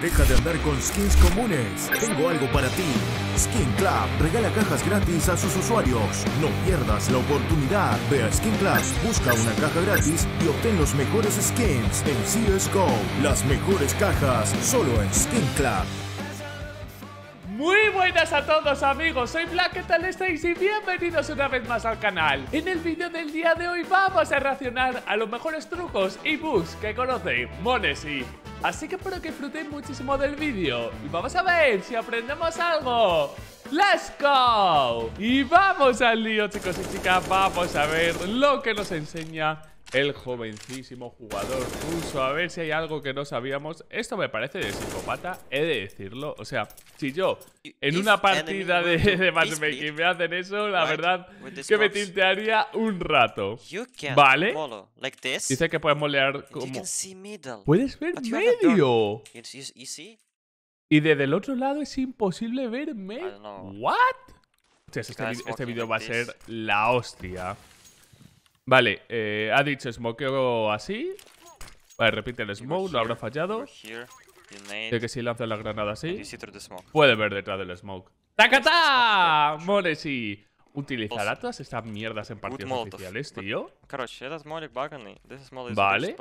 deja de andar con skins comunes. Tengo algo para ti. Skin Club regala cajas gratis a sus usuarios. No pierdas la oportunidad. Ve a Skin Club, busca una caja gratis y obtén los mejores skins en CSGO. Las mejores cajas solo en Skin Club. Muy buenas a todos amigos, soy Black, ¿qué tal estáis? Y bienvenidos una vez más al canal En el vídeo del día de hoy vamos a reaccionar a los mejores trucos y bugs que conocen Monesi. Así que espero que disfrutéis muchísimo del vídeo Y vamos a ver si aprendemos algo ¡Let's go! Y vamos al lío, chicos y chicas Vamos a ver lo que nos enseña el jovencísimo jugador ruso. A ver si hay algo que no sabíamos. Esto me parece de psicopata, he de decirlo. O sea, si yo en una partida de, de matchmaking me hacen eso, la verdad que me tintearía un rato. ¿Vale? Dice que puedes molear como... ¡Puedes ver medio! Y desde el otro lado es imposible verme. ¿What? Este, este, este vídeo va a ser la hostia. Vale, eh, ha dicho smokeo así. Vale, repite el smoke, lo habrá fallado. De que si lanza la granada así, puede ver detrás del smoke. ¡Tacata! Monesi. ¿Utilizará todas estas mierdas en partidos oficiales, tío? Vale.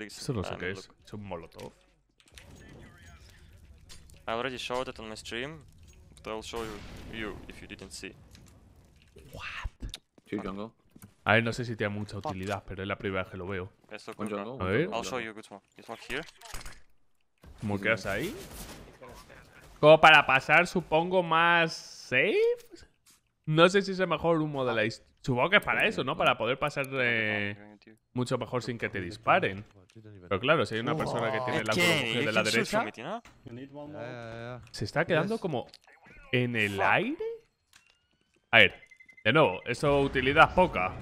Eso no sé qué es. Es un molotov. I already showed it on my stream, but I'll show you, you if you didn't see. What? Two jungle. A ver, no sé si tiene mucha utilidad, pero es la primera vez que lo veo. A ver. ¿Cómo quedas ahí? Como para pasar, supongo, más safe. No sé si es mejor un de Supongo que es para eso, ¿no? Para poder pasar eh, mucho mejor sin que te disparen. Pero claro, si hay una persona que tiene la ángulo de la derecha... ¿Se está quedando como en el aire? A ver, de nuevo, eso utilidad poca.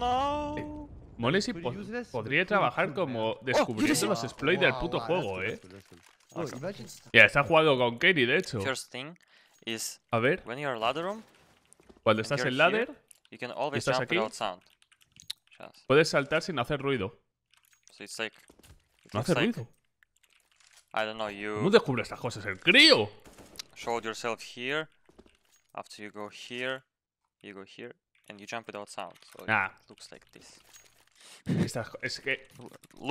No. podría trabajar como descubriendo oh, los exploits del puto juego, eh. Ya, está jugado con Kenny, de hecho. A ver. Cuando estás en ladder estás aquí, puedes saltar sin hacer ruido. no hace ruido. No descubre estas cosas el crío? yourself After you go and you jump without sound. So ah. it looks like this. es que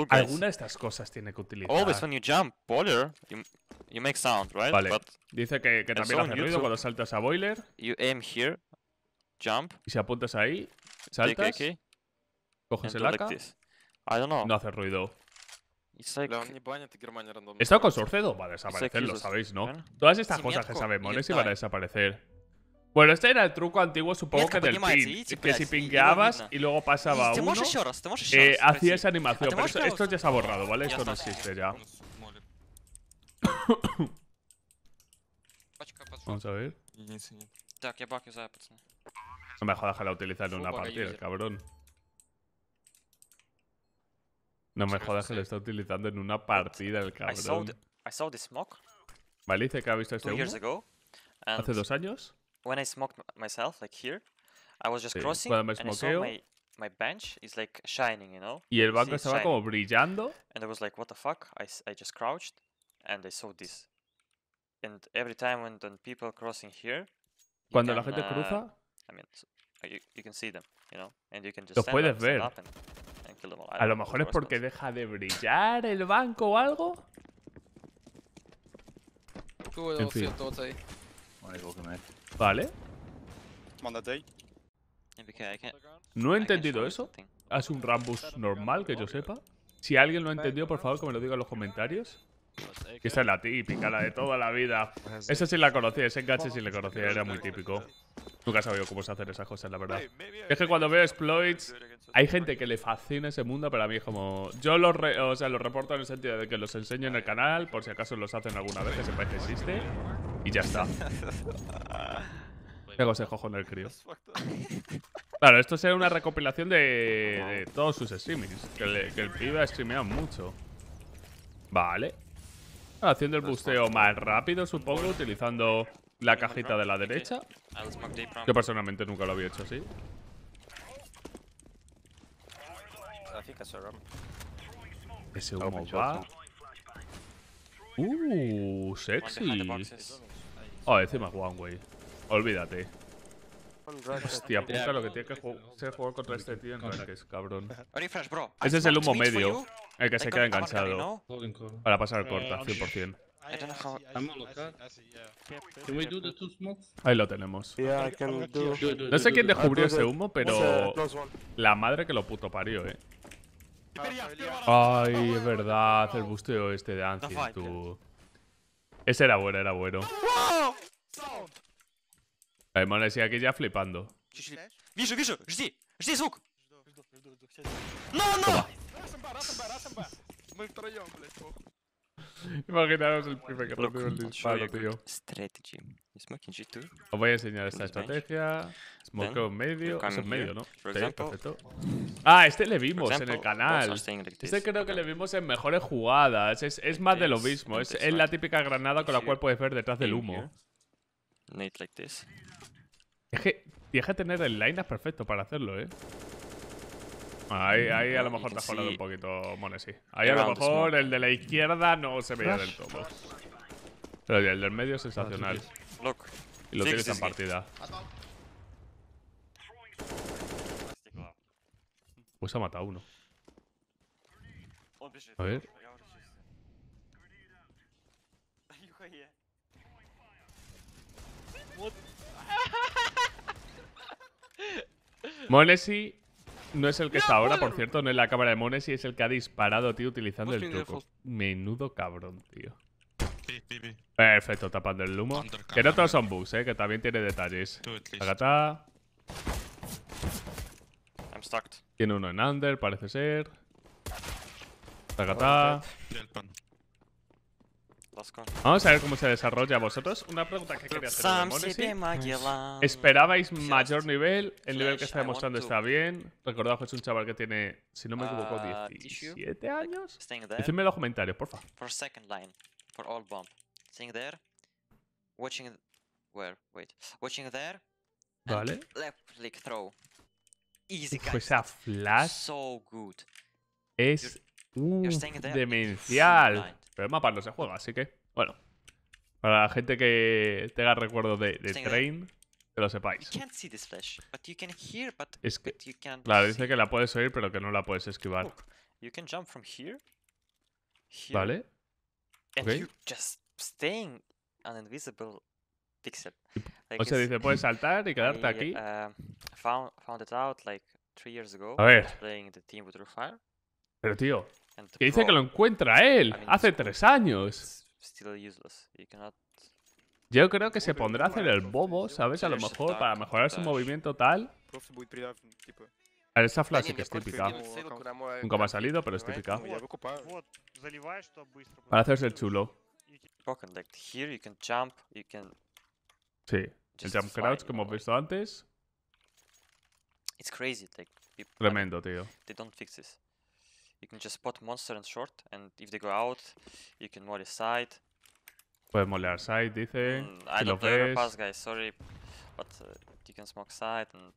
alguna de estas cosas tiene que utilizar. Always when you jump boiler, you, you make sound, right? Vale. But Dice que, que también hace ruido cuando saltas a boiler. You aim here, jump. Y si apuntas ahí, saltas. coges el arca. I don't know. No hace ruido. Like... He con Sorcedo va a desaparecer, lo sabéis, ¿no? Todas estas cosas que sabemos, ¿no? van a desaparecer. Bueno, este era el truco antiguo, supongo que del pin. que si pingueabas y, luego pasaba uno, eh, hacía esa animación. Ah, pero esto, ya se ha borrado, ¿vale? Esto no existe ya. Vamos a ver. Pues, no me jodas que la utilizar en una partida, cabrón. No me jodas que lo está utilizando en una partida el cabrón. Vale, dice que ha visto este Hace dos años when I smoked myself, like here, I was just sí. crossing and I saw my, my bench is like shining, you know. Y el banco estaba shining. como brillando. And I was like, what the fuck? I, I just crouched and I saw this. And every time when, when people crossing here, cuando can, la gente uh, cruza, I mean, you, you can see them, you know, and you can just los stand puedes up, ver. Stand up and, and kill them all. I A lo mejor es porque deja de brillar el banco o algo. Tuve 200 bots ahí. Vale, que me Vale. No he entendido eso. Es este un Rambus normal, que yo sepa. Si alguien lo ha entendido, por favor, que me lo diga en los comentarios. Que esa es la típica, la de toda la vida. Esa sí la conocía, ese enganche sí la conocía, era muy típico. Nunca he sabido cómo se hacen esas cosas, la verdad. Es que cuando veo exploits, hay gente que le fascina ese mundo, pero a mí es como... Yo los, o sea, los reporto en el sentido de que los enseño en el canal, por si acaso los hacen alguna vez, que sepáis que existe. Y ya está. Qué consejo con el crío. Claro, esto será una recopilación de, todos sus streamings. Que, el pibe ha mucho. Vale. Haciendo el buceo más rápido, supongo, utilizando la cajita de la derecha. Yo personalmente nunca lo había hecho así. Ese humo va. Uh, sexy. Oh, encima Juan güey. Olvídate. Hostia, puta lo que tiene que ser jugar contra este tío que es, cabrón. Ese es el humo medio, el que se queda enganchado. Para pasar corta, 100%. Eh, Ahí lo tenemos. No sé quién descubrió ese humo, pero... La madre que lo puto parió, eh. Ah, Ay, es verdad, el busteo este de Ancient, tú. Eh. Ese era bueno, era bueno. Además, decía que ya flipando. Vijo, viso, жди, жди звук. No, no. Imaginaros el pipe que el disparo, tío. Os voy a enseñar esta estrategia. Smoke en medio. Es en medio, ¿no? perfecto. Ah, este le vimos en el canal. Este creo que le vimos en mejores jugadas. Es, más de lo mismo. Es, la típica granada con la cual puedes ver detrás del humo. Es que, tener el line perfecto para hacerlo, ¿eh? Mm, ahí, a lo mejor te has jodido un poquito, Monesi. Ahí a lo mejor el de la izquierda no se veía del todo. Pero el del medio es sensacional. Ah, y lo tienes en partida. Pues ha matado uno. A ver. Monesi no es el que está ahora, por cierto, no es la cámara de Mones y es el que ha disparado, tío, utilizando el truco. Menudo cabrón, tío. Perfecto, tapando el humo. Que no todos son bugs, eh, que también tiene detalles. Agata. Tiene uno en under, parece ser. Agata. Vamos a ver cómo se desarrolla. Vosotros, una pregunta que quería hacer. Pues, ¿Esperabais mayor nivel? El nivel que está demostrando está bien. Recordad que es un chaval que tiene, si no me equivoco, 17 ah, años. Decidme en los comentarios, por favor Vale. esa pues flash. Es demencial. Pero el mapa no se juega, así que, bueno. Para la gente que tenga recuerdo de, Train, que lo sepáis. claro, dice que la puedes oír, pero que no la puedes esquivar. Oh, vale. O sea, dice, puedes saltar y quedarte aquí. Uh, A ver. Pero tío, que dice que lo encuentra él, hace tres años. Yo creo que se pondrá a hacer el bobo, ¿sabes? A lo mejor para mejorar su movimiento tal. Esa flash que es típica. Nunca me ha salido, pero es típica. Pues, para hacerse el chulo. Sí, el jump crouch, como hemos visto antes. Tremendo, tío. You can just spot monster and short, and if they go out, you can mole side. Puedes molear side, dice. Mm, I lo ves. Pass, guys, sorry, but uh, you can smoke side and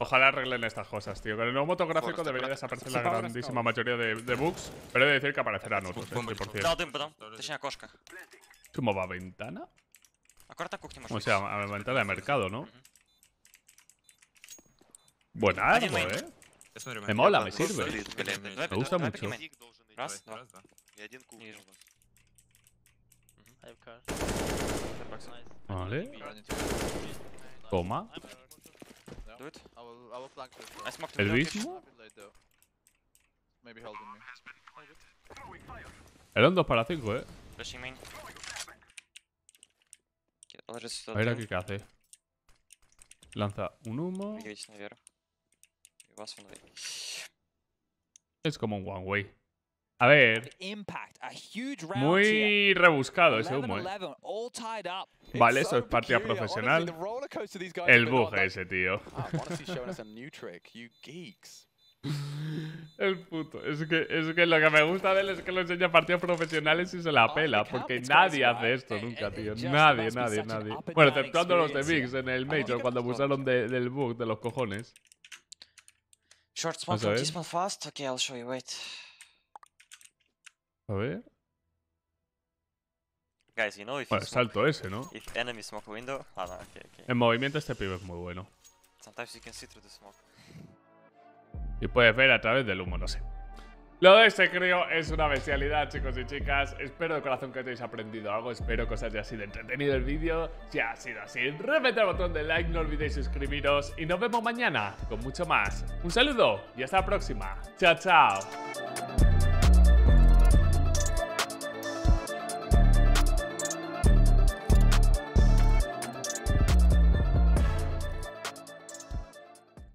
Ojalá arreglen estas cosas, tío. Con el nuevo motográfico debería desaparecer la grandísima mayoría de, de bugs, pero he de decir que aparecerán otros, eh, 100%. ¿Cómo va? ¿Ventana? O sea, a ventana de mercado, ¿no? Buen árbol, eh. Me mola, me sirve. Me gusta mucho. Vale. Toma. ¿El mismo? Eran dos para cinco, ¿eh? A ver aquí qué hace. Lanza un humo. Es como un one way. A ver. Muy rebuscado ese humo. Vale, eso es partida profesional. El bug ese, tío. El puto. Es que, lo que me gusta de él es que lo enseña partidas profesionales y se la ah, pela. Porque nadie hace esto nunca, tío. Nadie, nadie, nadie. Bueno, exceptuando los de Biggs en el Major cuando abusaron del bug de los cojones. Short smoke from this one fast? Okay, I'll show you, wait. A ver. Guys, you know if bueno, you smoke, salto ese, ¿no? If enemy smoke window. Ah, no, okay, okay. En movimiento este pibe es muy bueno. Sometimes you can see through the smoke. Y puedes ver a través del humo, no sé. Lo de este crío es una bestialidad, chicos y chicas. Espero de corazón que hayáis aprendido algo. Espero que os haya sido entretenido el vídeo. Si ha sido así, repete el botón de like, no olvidéis suscribiros. Y nos vemos mañana con mucho más. Un saludo y hasta la próxima. Chao, chao.